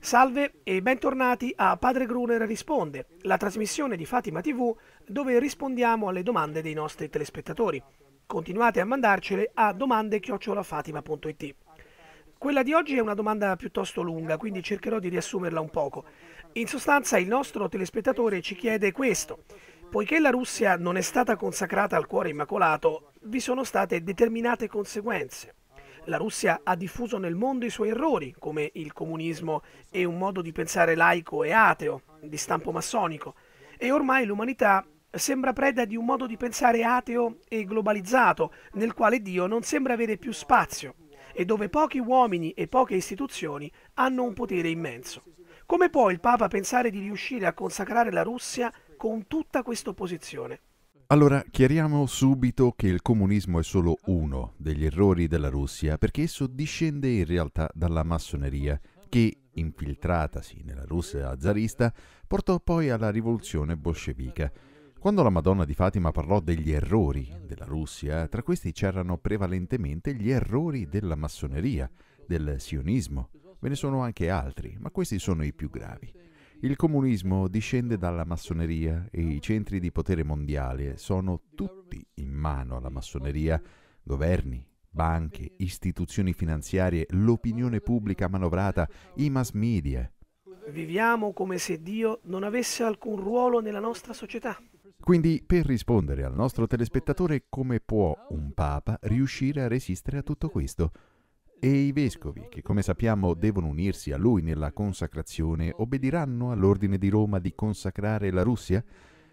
Salve e bentornati a Padre Gruner Risponde, la trasmissione di Fatima TV dove rispondiamo alle domande dei nostri telespettatori. Continuate a mandarcele a domande Quella di oggi è una domanda piuttosto lunga, quindi cercherò di riassumerla un poco. In sostanza il nostro telespettatore ci chiede questo. Poiché la Russia non è stata consacrata al cuore immacolato, vi sono state determinate conseguenze. La Russia ha diffuso nel mondo i suoi errori, come il comunismo e un modo di pensare laico e ateo, di stampo massonico, e ormai l'umanità sembra preda di un modo di pensare ateo e globalizzato, nel quale Dio non sembra avere più spazio e dove pochi uomini e poche istituzioni hanno un potere immenso. Come può il Papa pensare di riuscire a consacrare la Russia con tutta questa opposizione? Allora, chiariamo subito che il comunismo è solo uno degli errori della Russia, perché esso discende in realtà dalla massoneria, che, infiltratasi nella Russia zarista, portò poi alla rivoluzione bolscevica. Quando la Madonna di Fatima parlò degli errori della Russia, tra questi c'erano prevalentemente gli errori della massoneria, del sionismo. Ve ne sono anche altri, ma questi sono i più gravi. Il comunismo discende dalla massoneria e i centri di potere mondiale sono tutti in mano alla massoneria, governi, banche, istituzioni finanziarie, l'opinione pubblica manovrata, i mass media. Viviamo come se Dio non avesse alcun ruolo nella nostra società. Quindi, per rispondere al nostro telespettatore, come può un Papa riuscire a resistere a tutto questo? e i vescovi, che come sappiamo devono unirsi a lui nella consacrazione, obbediranno all'ordine di Roma di consacrare la Russia?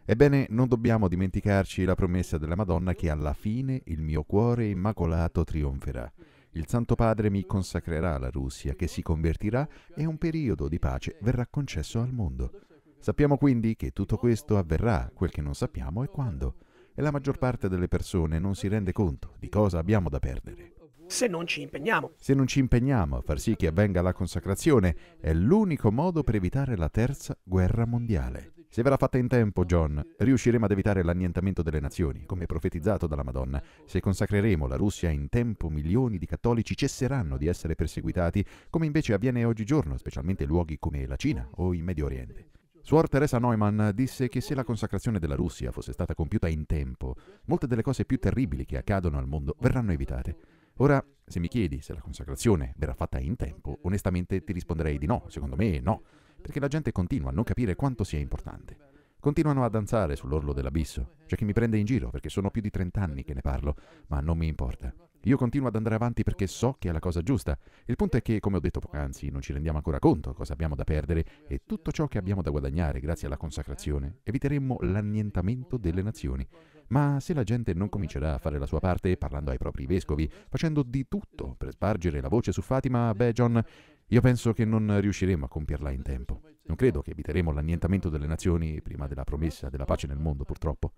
Ebbene, non dobbiamo dimenticarci la promessa della Madonna che alla fine il mio cuore immacolato trionferà. Il Santo Padre mi consacrerà la Russia, che si convertirà e un periodo di pace verrà concesso al mondo. Sappiamo quindi che tutto questo avverrà, quel che non sappiamo è quando, e la maggior parte delle persone non si rende conto di cosa abbiamo da perdere se non ci impegniamo. Se non ci impegniamo a far sì che avvenga la consacrazione, è l'unico modo per evitare la terza guerra mondiale. Se verrà fatta in tempo, John, riusciremo ad evitare l'annientamento delle nazioni, come profetizzato dalla Madonna. Se consacreremo la Russia in tempo, milioni di cattolici cesseranno di essere perseguitati, come invece avviene oggigiorno, specialmente in luoghi come la Cina o il Medio Oriente. Suor Teresa Neumann disse che se la consacrazione della Russia fosse stata compiuta in tempo, molte delle cose più terribili che accadono al mondo verranno evitate. Ora, se mi chiedi se la consacrazione verrà fatta in tempo, onestamente ti risponderei di no, secondo me no, perché la gente continua a non capire quanto sia importante. Continuano a danzare sull'orlo dell'abisso. C'è chi mi prende in giro perché sono più di 30 anni che ne parlo, ma non mi importa. Io continuo ad andare avanti perché so che è la cosa giusta. Il punto è che, come ho detto poc'anzi, non ci rendiamo ancora conto cosa abbiamo da perdere e tutto ciò che abbiamo da guadagnare grazie alla consacrazione eviteremmo l'annientamento delle nazioni. Ma se la gente non comincerà a fare la sua parte parlando ai propri vescovi, facendo di tutto per spargere la voce su Fatima, beh John, io penso che non riusciremo a compierla in tempo. Non credo che eviteremo l'annientamento delle nazioni prima della promessa della pace nel mondo, purtroppo.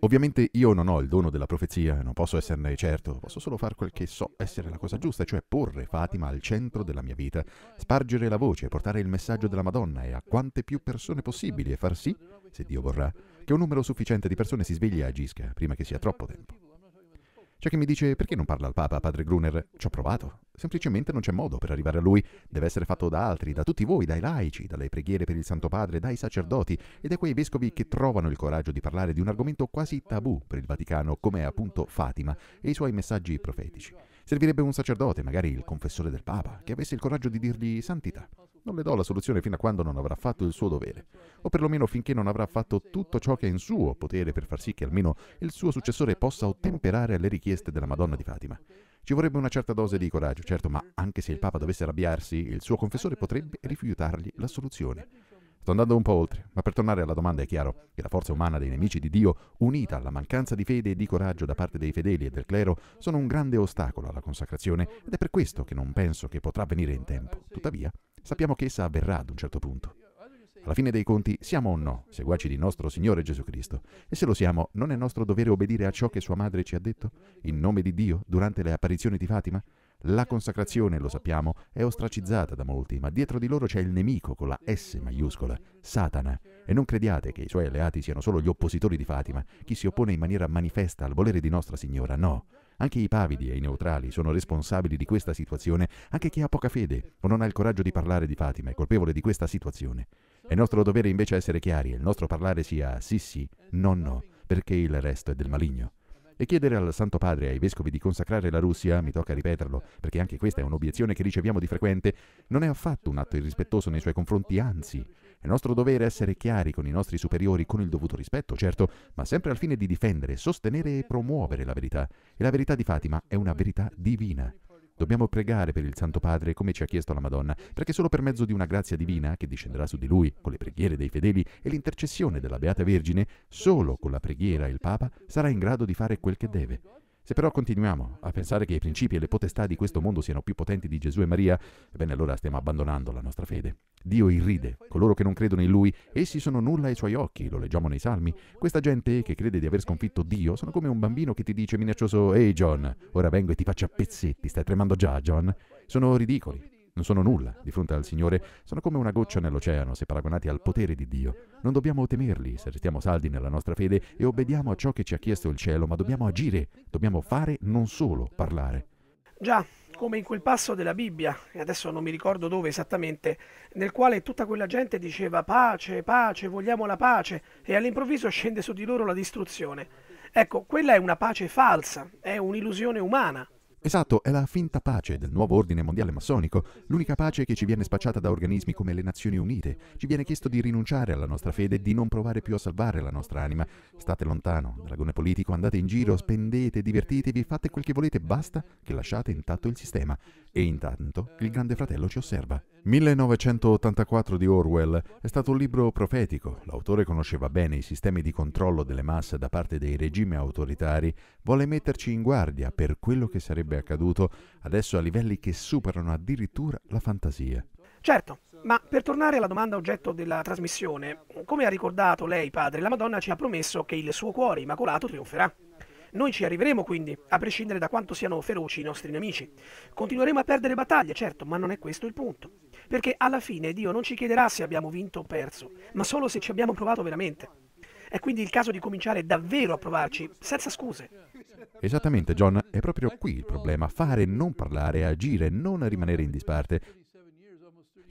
Ovviamente io non ho il dono della profezia, non posso esserne certo, posso solo fare quel che so essere la cosa giusta, cioè porre Fatima al centro della mia vita, spargere la voce, portare il messaggio della Madonna e a quante più persone possibili e far sì, se Dio vorrà, che un numero sufficiente di persone si svegli e agisca prima che sia troppo tempo. C'è chi mi dice perché non parla al Papa, padre Gruner? Ci ho provato. Semplicemente non c'è modo per arrivare a lui. Deve essere fatto da altri, da tutti voi, dai laici, dalle preghiere per il Santo Padre, dai sacerdoti e da quei vescovi che trovano il coraggio di parlare di un argomento quasi tabù per il Vaticano, come appunto Fatima e i suoi messaggi profetici. Servirebbe un sacerdote, magari il confessore del Papa, che avesse il coraggio di dirgli santità. Non le do la soluzione fino a quando non avrà fatto il suo dovere, o perlomeno finché non avrà fatto tutto ciò che è in suo potere per far sì che almeno il suo successore possa ottemperare alle richieste della Madonna di Fatima. Ci vorrebbe una certa dose di coraggio, certo, ma anche se il Papa dovesse arrabbiarsi, il suo confessore potrebbe rifiutargli la soluzione. Sto andando un po' oltre, ma per tornare alla domanda è chiaro che la forza umana dei nemici di Dio, unita alla mancanza di fede e di coraggio da parte dei fedeli e del clero, sono un grande ostacolo alla consacrazione ed è per questo che non penso che potrà avvenire in tempo. Tuttavia, sappiamo che essa avverrà ad un certo punto. Alla fine dei conti, siamo o no seguaci di nostro Signore Gesù Cristo? E se lo siamo, non è nostro dovere obbedire a ciò che sua madre ci ha detto? In nome di Dio, durante le apparizioni di Fatima? La consacrazione, lo sappiamo, è ostracizzata da molti, ma dietro di loro c'è il nemico con la S maiuscola, Satana. E non crediate che i suoi alleati siano solo gli oppositori di Fatima, chi si oppone in maniera manifesta al volere di Nostra Signora, no. Anche i pavidi e i neutrali sono responsabili di questa situazione, anche chi ha poca fede o non ha il coraggio di parlare di Fatima è colpevole di questa situazione. È nostro dovere invece essere chiari e il nostro parlare sia sì sì, no no, perché il resto è del maligno. E chiedere al Santo Padre e ai vescovi di consacrare la Russia, mi tocca ripeterlo, perché anche questa è un'obiezione che riceviamo di frequente, non è affatto un atto irrispettoso nei suoi confronti, anzi, è nostro dovere essere chiari con i nostri superiori con il dovuto rispetto, certo, ma sempre al fine di difendere, sostenere e promuovere la verità. E la verità di Fatima è una verità divina. Dobbiamo pregare per il Santo Padre come ci ha chiesto la Madonna, perché solo per mezzo di una grazia divina che discenderà su di lui con le preghiere dei fedeli e l'intercessione della Beata Vergine, solo con la preghiera il Papa sarà in grado di fare quel che deve. Se però continuiamo a pensare che i principi e le potestà di questo mondo siano più potenti di Gesù e Maria, ebbene allora stiamo abbandonando la nostra fede. Dio irride coloro che non credono in Lui, essi sono nulla ai suoi occhi, lo leggiamo nei salmi. Questa gente che crede di aver sconfitto Dio sono come un bambino che ti dice minaccioso Ehi John, ora vengo e ti faccio a pezzetti, stai tremando già John? Sono ridicoli, non sono nulla di fronte al Signore, sono come una goccia nell'oceano se paragonati al potere di Dio. Non dobbiamo temerli se restiamo saldi nella nostra fede e obbediamo a ciò che ci ha chiesto il cielo, ma dobbiamo agire, dobbiamo fare, non solo parlare. Già, come in quel passo della Bibbia, e adesso non mi ricordo dove esattamente, nel quale tutta quella gente diceva pace, pace, vogliamo la pace, e all'improvviso scende su di loro la distruzione. Ecco, quella è una pace falsa, è un'illusione umana, Esatto, è la finta pace del nuovo ordine mondiale massonico, l'unica pace che ci viene spacciata da organismi come le Nazioni Unite. Ci viene chiesto di rinunciare alla nostra fede e di non provare più a salvare la nostra anima. State lontano, dragone politico, andate in giro, spendete, divertitevi, fate quel che volete, basta che lasciate intatto il sistema. E intanto il grande fratello ci osserva. 1984 di Orwell è stato un libro profetico, l'autore conosceva bene i sistemi di controllo delle masse da parte dei regimi autoritari, vuole metterci in guardia per quello che sarebbe accaduto adesso a livelli che superano addirittura la fantasia. Certo, ma per tornare alla domanda oggetto della trasmissione, come ha ricordato lei padre, la Madonna ci ha promesso che il suo cuore immacolato trionferà. Noi ci arriveremo quindi, a prescindere da quanto siano feroci i nostri nemici. Continueremo a perdere battaglie, certo, ma non è questo il punto. Perché alla fine Dio non ci chiederà se abbiamo vinto o perso, ma solo se ci abbiamo provato veramente. È quindi il caso di cominciare davvero a provarci, senza scuse. Esattamente, John, è proprio qui il problema. Fare, non parlare, agire, non rimanere in disparte.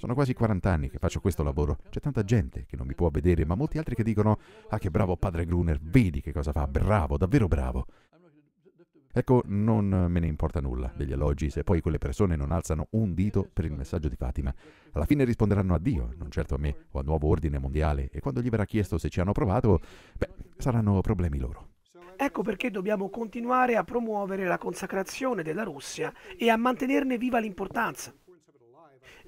Sono quasi 40 anni che faccio questo lavoro. C'è tanta gente che non mi può vedere, ma molti altri che dicono «Ah, che bravo padre Gruner, vedi che cosa fa, bravo, davvero bravo». Ecco, non me ne importa nulla degli elogi se poi quelle persone non alzano un dito per il messaggio di Fatima. Alla fine risponderanno a Dio, non certo a me o al nuovo ordine mondiale, e quando gli verrà chiesto se ci hanno provato, beh, saranno problemi loro. Ecco perché dobbiamo continuare a promuovere la consacrazione della Russia e a mantenerne viva l'importanza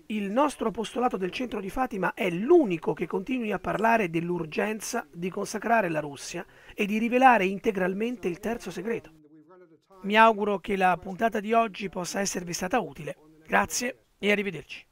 il nostro apostolato del centro di Fatima è l'unico che continui a parlare dell'urgenza di consacrare la Russia e di rivelare integralmente il terzo segreto. Mi auguro che la puntata di oggi possa esservi stata utile. Grazie e arrivederci.